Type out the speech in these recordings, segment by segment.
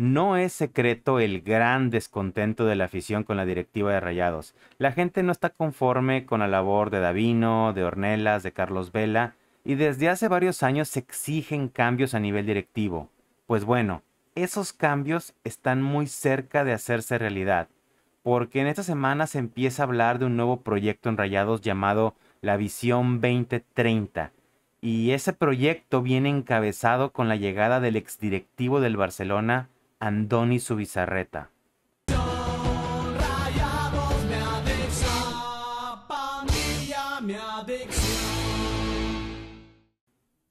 No es secreto el gran descontento de la afición con la directiva de Rayados. La gente no está conforme con la labor de Davino, de Ornelas, de Carlos Vela, y desde hace varios años se exigen cambios a nivel directivo. Pues bueno, esos cambios están muy cerca de hacerse realidad, porque en esta semana se empieza a hablar de un nuevo proyecto en Rayados llamado la Visión 2030, y ese proyecto viene encabezado con la llegada del exdirectivo del Barcelona, Andoni Zubizarreta.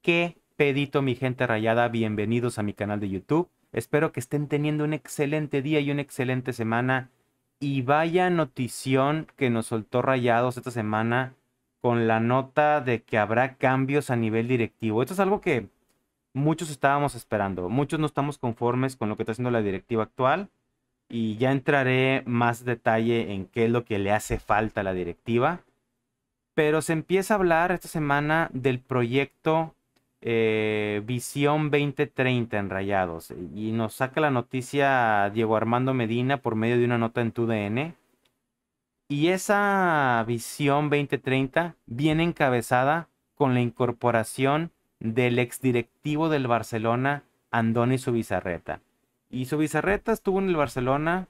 ¿Qué pedito mi gente rayada? Bienvenidos a mi canal de YouTube. Espero que estén teniendo un excelente día y una excelente semana. Y vaya notición que nos soltó Rayados esta semana con la nota de que habrá cambios a nivel directivo. Esto es algo que muchos estábamos esperando, muchos no estamos conformes con lo que está haciendo la directiva actual y ya entraré más detalle en qué es lo que le hace falta a la directiva. Pero se empieza a hablar esta semana del proyecto eh, Visión 2030 en Rayados y nos saca la noticia Diego Armando Medina por medio de una nota en TUDN. Y esa visión 2030 viene encabezada con la incorporación del exdirectivo del Barcelona, Andoni Subizarreta. Y Subizarreta estuvo en el Barcelona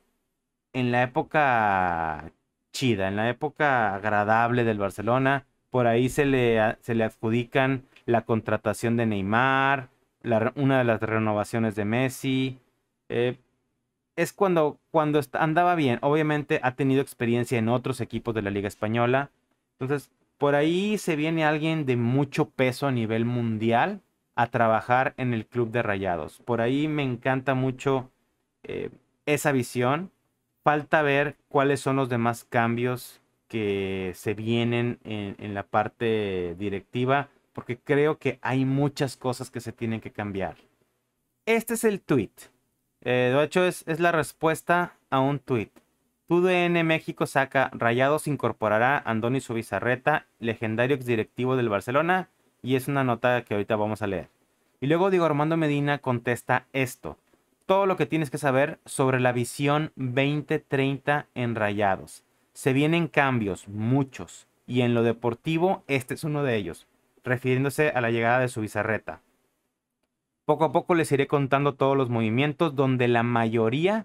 en la época chida, en la época agradable del Barcelona. Por ahí se le, se le adjudican la contratación de Neymar, una de las renovaciones de Messi. Eh, es cuando, cuando andaba bien. Obviamente ha tenido experiencia en otros equipos de la Liga Española. Entonces, por ahí se viene alguien de mucho peso a nivel mundial a trabajar en el club de rayados. Por ahí me encanta mucho eh, esa visión. Falta ver cuáles son los demás cambios que se vienen en, la parte directiva, porque creo que hay muchas cosas que se tienen que cambiar. Este es el tweet. Eh, de hecho, es, es la respuesta a un tweet. TUDN México saca Rayados incorporará a Andoni Subizarreta, legendario exdirectivo del Barcelona, y es una nota que ahorita vamos a leer. Y luego Diego Armando Medina contesta esto. Todo lo que tienes que saber sobre la visión 2030 en Rayados. Se vienen cambios, muchos, y en lo deportivo este es uno de ellos, refiriéndose a la llegada de su Poco a poco les iré contando todos los movimientos donde la mayoría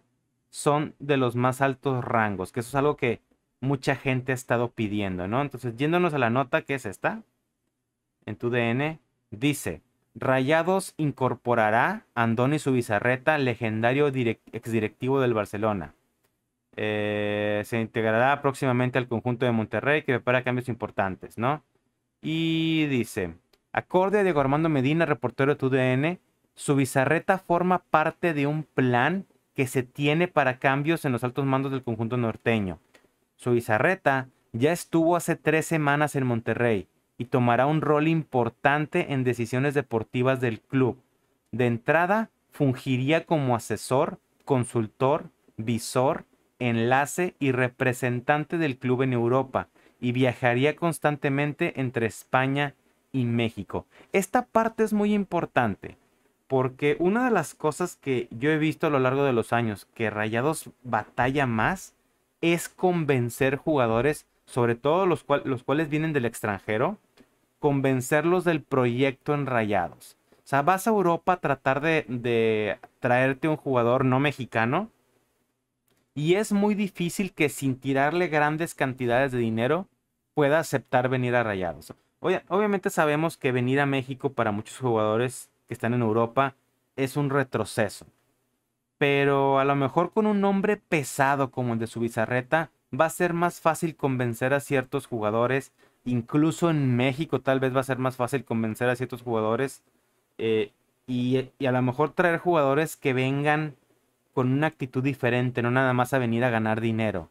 son de los más altos rangos, que eso es algo que mucha gente ha estado pidiendo, ¿no? Entonces, yéndonos a la nota que es esta, en tu DN, dice, Rayados incorporará a Andoni Subizarreta, legendario exdirectivo del Barcelona. Eh, se integrará próximamente al conjunto de Monterrey que prepara cambios importantes, ¿no? Y dice, acorde a Diego Armando Medina, reportero de TUDN, su bizarreta forma parte de un plan que se tiene para cambios en los altos mandos del conjunto norteño. Su ya estuvo hace tres semanas en Monterrey y tomará un rol importante en decisiones deportivas del club. De entrada, fungiría como asesor, consultor, visor, enlace y representante del club en Europa y viajaría constantemente entre España y México. Esta parte es muy importante porque una de las cosas que yo he visto a lo largo de los años que Rayados batalla más es convencer jugadores, sobre todo los, cuales vienen del extranjero, convencerlos del proyecto en Rayados. O sea, vas a Europa a tratar de, de traerte un jugador no mexicano y es muy difícil que sin tirarle grandes cantidades de dinero pueda aceptar venir a Rayados. Obviamente sabemos que venir a México para muchos jugadores que están en Europa, es un retroceso. Pero a lo mejor con un nombre pesado como el de su bizarreta, va a ser más fácil convencer a ciertos jugadores. Incluso en México tal vez va a ser más fácil convencer a ciertos jugadores. Eh, y, a lo mejor traer jugadores que vengan con una actitud diferente, no nada más a venir a ganar dinero.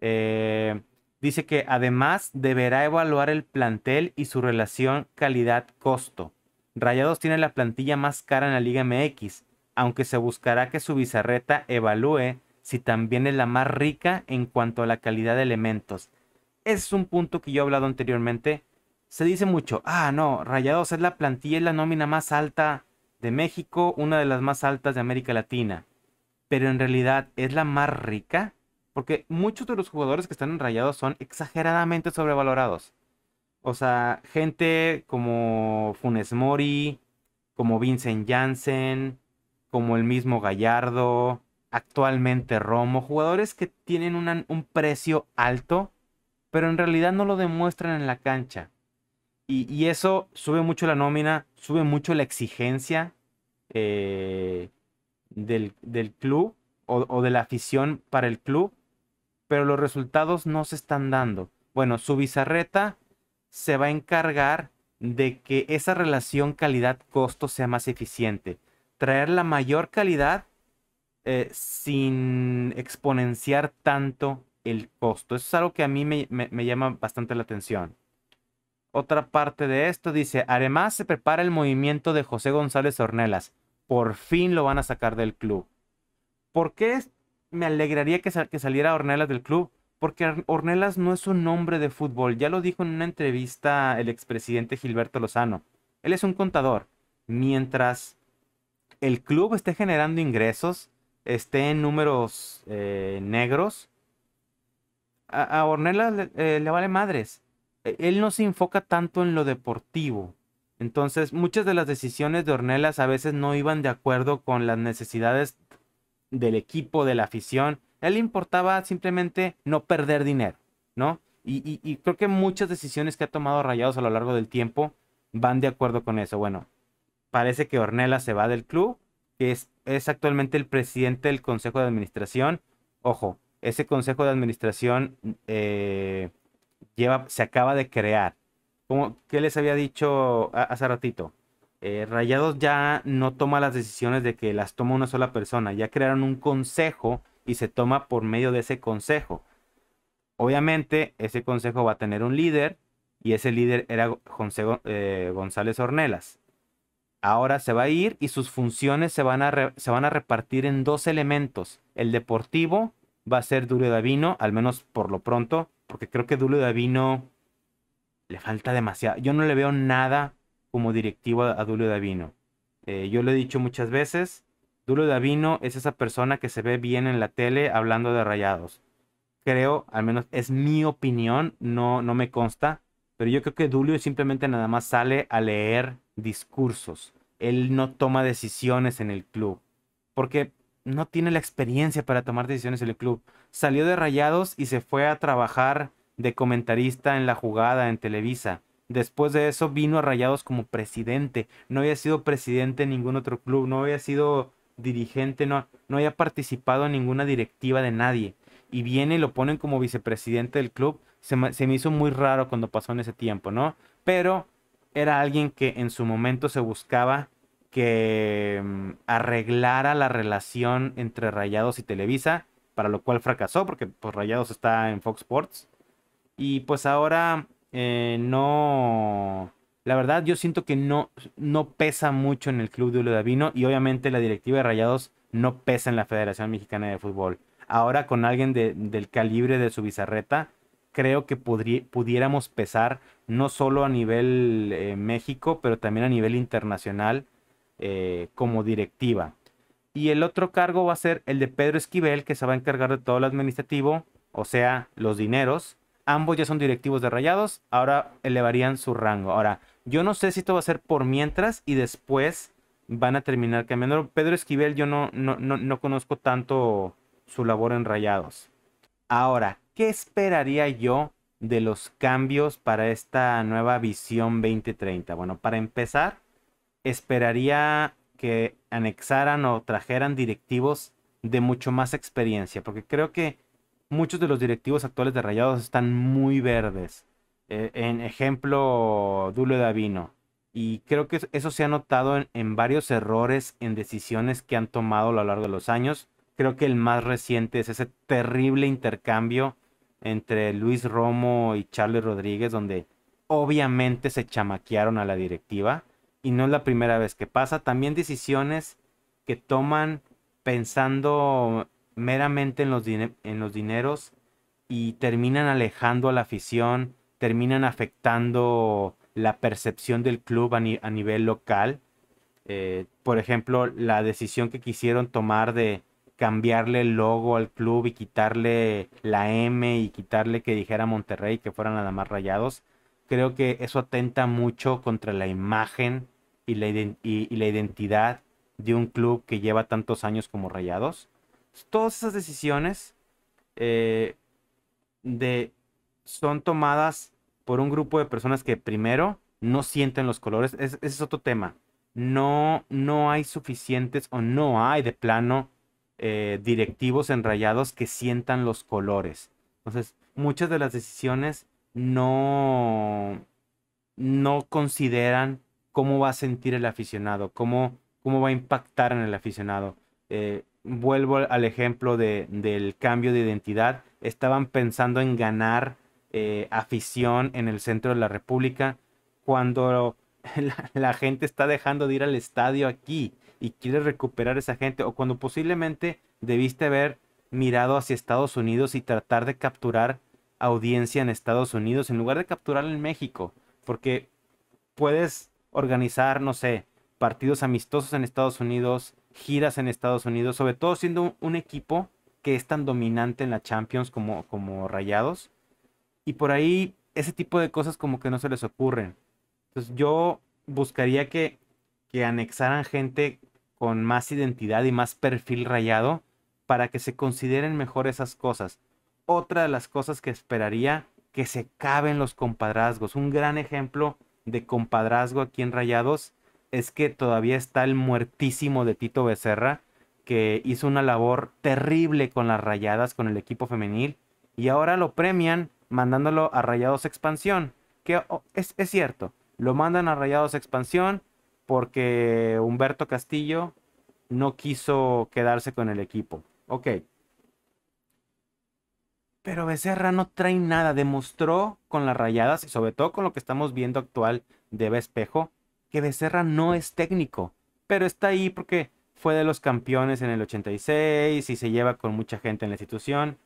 Eh, dice que además deberá evaluar el plantel y su relación calidad-costo. Rayados tiene la plantilla más cara en la Liga MX, aunque se buscará que su bizarreta evalúe si también es la más rica en cuanto a la calidad de elementos. es un punto que yo he hablado anteriormente. Se dice mucho, ah, no, Rayados es la plantilla, y la nómina más alta de México, una de las más altas de América Latina. Pero en realidad, ¿es la más rica? Porque muchos de los jugadores que están en Rayados son exageradamente sobrevalorados. O sea, gente como Funes Mori, como Vincent Janssen, como el mismo Gallardo, actualmente Romo, jugadores que tienen un precio alto, pero en realidad no lo demuestran en la cancha. Y, eso sube mucho la nómina, sube mucho la exigencia eh, del, club o de la afición para el club, pero los resultados no se están dando. Bueno, su bizarreta se va a encargar de que esa relación calidad-costo sea más eficiente. Traer la mayor calidad eh, sin exponenciar tanto el costo. Eso es algo que a mí me, llama bastante la atención. Otra parte de esto dice, además se prepara el movimiento de José González Ornelas. Por fin lo van a sacar del club. ¿Por qué me alegraría que, que saliera Hornelas del club? porque Ornelas no es un hombre de fútbol, ya lo dijo en una entrevista el expresidente Gilberto Lozano. Él es un contador. Mientras el club esté generando ingresos, esté en números eh, negros, a, Hornelas Ornelas eh, le vale madres. E, él no se enfoca tanto en lo deportivo. Entonces, muchas de las decisiones de Ornelas a veces no iban de acuerdo con las necesidades del equipo, de la afición él importaba simplemente no perder dinero, ¿no? Y, creo que muchas decisiones que ha tomado Rayados a lo largo del tiempo van de acuerdo con eso. Bueno, parece que Ornella se va del club, que es, actualmente el presidente del Consejo de Administración. Ojo, ese Consejo de Administración eh, se acaba de crear. ¿Qué les había dicho hace ratito? Eh, Rayados ya no toma las decisiones de que las toma una sola persona, ya crearon un consejo y se toma por medio de ese consejo. Obviamente, ese consejo va a tener un líder y ese líder era eh, González Ornelas. Ahora se va a ir y sus funciones se van, a se van a repartir en dos elementos. El deportivo va a ser Dulio Davino, al menos por lo pronto, porque creo que Dulio Davino le falta demasiado. Yo no le veo nada como directivo a, Dulio Davino. Eh, yo lo he dicho muchas veces, Dulio Davino es esa persona que se ve bien en la tele hablando de rayados. Creo, al menos es mi opinión, no, no me consta, pero yo creo que Dulio simplemente nada más sale a leer discursos. Él no toma decisiones en el club, porque no tiene la experiencia para tomar decisiones en el club. Salió de rayados y se fue a trabajar de comentarista en la jugada en Televisa. Después de eso vino a Rayados como presidente. No había sido presidente en ningún otro club, no había sido dirigente, no, no haya participado en ninguna directiva de nadie. Y viene y lo ponen como vicepresidente del club. Se, me hizo muy raro cuando pasó en ese tiempo, ¿no? Pero era alguien que en su momento se buscaba que mm, arreglara la relación entre Rayados y Televisa, para lo cual fracasó porque pues, Rayados está en Fox Sports. Y pues ahora eh, no la verdad yo siento que no, no pesa mucho en el club de Davino y obviamente la directiva de Rayados no pesa en la Federación Mexicana de Fútbol. Ahora con alguien del calibre de su bizarreta, creo que pudiéramos pesar no solo a nivel eh, México, pero también a nivel internacional eh, como directiva. Y el otro cargo va a ser el de Pedro Esquivel, que se va a encargar de todo lo administrativo, o sea, los dineros. Ambos ya son directivos de Rayados, ahora elevarían su rango. Ahora, yo no sé si esto va a ser por mientras y después van a terminar cambiando. Pedro Esquivel, yo no, no, no conozco tanto su labor en Rayados. Ahora, ¿qué esperaría yo de los cambios para esta nueva visión 2030? Bueno, para empezar, esperaría que anexaran o trajeran directivos de mucho más experiencia, porque creo que muchos de los directivos actuales de Rayados están muy verdes. Eh, en ejemplo, Dulo Davino. Y creo que eso se ha notado en, varios errores, en decisiones que han tomado a lo largo de los años. Creo que el más reciente es ese terrible intercambio entre Luis Romo y Charles Rodríguez, donde obviamente se chamaquearon a la directiva. Y no es la primera vez que pasa. También decisiones que toman pensando meramente en los, en los dineros y terminan alejando a la afición terminan afectando la percepción del club a, nivel local. Eh, por ejemplo, la decisión que quisieron tomar de cambiarle el logo al club y quitarle la M y quitarle que dijera Monterrey que fueran nada más rayados, creo que eso atenta mucho contra la imagen y la, identidad de un club que lleva tantos años como rayados. Todas esas decisiones eh, de, son tomadas por un grupo de personas que primero no sienten los colores. ese es otro tema. No, no hay suficientes o no hay de plano eh, directivos enrayados que sientan los colores. Entonces, muchas de las decisiones no, no consideran cómo va a sentir el aficionado, cómo, cómo va a impactar en el aficionado. Eh, vuelvo al ejemplo del cambio de identidad. Estaban pensando en ganar eh, afición en el centro de la República, cuando la, gente está dejando de ir al estadio aquí y quieres recuperar a esa gente, o cuando posiblemente debiste haber mirado hacia Estados Unidos y tratar de capturar audiencia en Estados Unidos en lugar de capturar en México, porque puedes organizar, no sé, partidos amistosos en Estados Unidos, giras en Estados Unidos, sobre todo siendo un, equipo que es tan dominante en la Champions como, como Rayados, y por ahí ese tipo de cosas como que no se les ocurren. Entonces yo buscaría que, que anexaran gente con más identidad y más perfil rayado para que se consideren mejor esas cosas. Otra de las cosas que esperaría que se caben los compadrazgos. Un gran ejemplo de compadrazgo aquí en Rayados es que todavía está el muertísimo de Tito Becerra, que hizo una labor terrible con las rayadas, con el equipo femenil, y ahora lo premian mandándolo a Rayados Expansión. Que oh, es, cierto, lo mandan a Rayados Expansión porque Humberto Castillo no quiso quedarse con el equipo. Ok. Pero Becerra no trae nada. Demostró con las rayadas y sobre todo con lo que estamos viendo actual de Bespejo que Becerra no es técnico. Pero está ahí porque fue de los campeones en el 86 y se lleva con mucha gente en la institución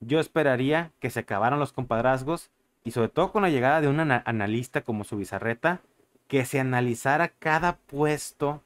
yo esperaría que se acabaran los compadrazgos y sobre todo con la llegada de un analista como su bizarreta, que se analizara cada puesto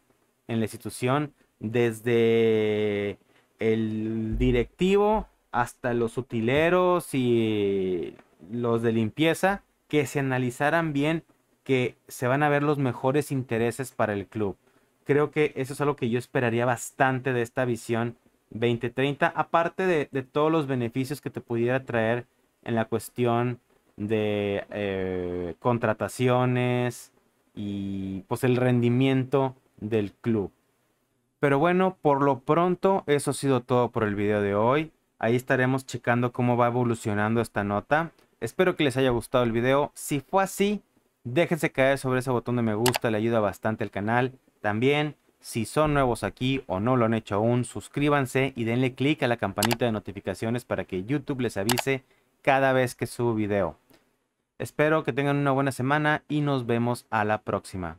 en la institución desde el directivo hasta los utileros y los de limpieza, que se analizaran bien que se van a ver los mejores intereses para el club. Creo que eso es algo que yo esperaría bastante de esta visión 2030, aparte de, todos los beneficios que te pudiera traer en la cuestión de eh, contrataciones y pues el rendimiento del club. Pero bueno, por lo pronto eso ha sido todo por el video de hoy. Ahí estaremos checando cómo va evolucionando esta nota. Espero que les haya gustado el video. Si fue así, déjense caer sobre ese botón de me gusta, le ayuda bastante al canal. También si son nuevos aquí o no lo han hecho aún, suscríbanse y denle click a la campanita de notificaciones para que YouTube les avise cada vez que subo video. Espero que tengan una buena semana y nos vemos a la próxima.